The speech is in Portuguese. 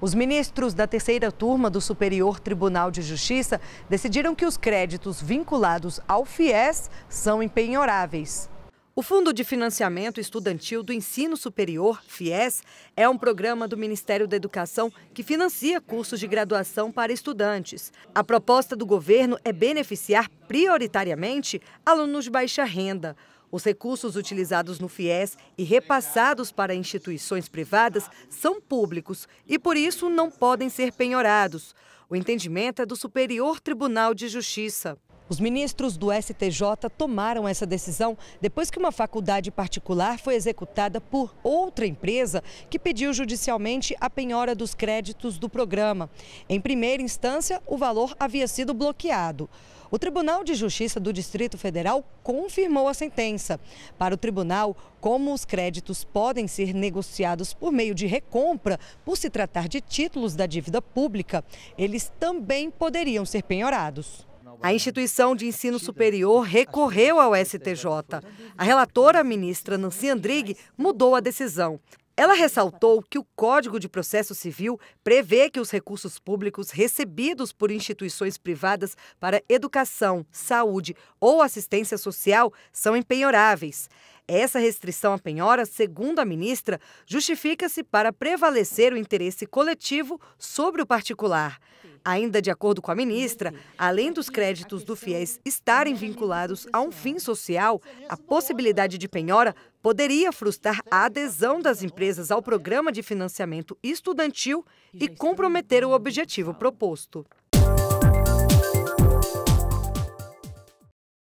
Os ministros da terceira turma do Superior Tribunal de Justiça decidiram que os créditos vinculados ao FIES são empenhoráveis. O Fundo de Financiamento Estudantil do Ensino Superior, FIES, é um programa do Ministério da Educação que financia cursos de graduação para estudantes. A proposta do governo é beneficiar prioritariamente alunos de baixa renda. Os recursos utilizados no FIES e repassados para instituições privadas são públicos e, por isso, não podem ser penhorados. O entendimento é do Superior Tribunal de Justiça. Os ministros do STJ tomaram essa decisão depois que uma faculdade particular foi executada por outra empresa que pediu judicialmente a penhora dos créditos do programa. Em primeira instância, o valor havia sido bloqueado. O Tribunal de Justiça do Distrito Federal confirmou a sentença. Para o tribunal, como os créditos podem ser negociados por meio de recompra, por se tratar de títulos da dívida pública, eles também poderiam ser penhorados. A instituição de ensino superior recorreu ao STJ. A relatora, a ministra Nancy Andrighi, mudou a decisão. Ela ressaltou que o Código de Processo Civil prevê que os recursos públicos recebidos por instituições privadas para educação, saúde ou assistência social são empenhoráveis. Essa restrição à penhora, segundo a ministra, justifica-se para prevalecer o interesse coletivo sobre o particular. Ainda de acordo com a ministra, além dos créditos do FIES estarem vinculados a um fim social, a possibilidade de penhora poderia frustrar a adesão das empresas ao programa de financiamento estudantil e comprometer o objetivo proposto.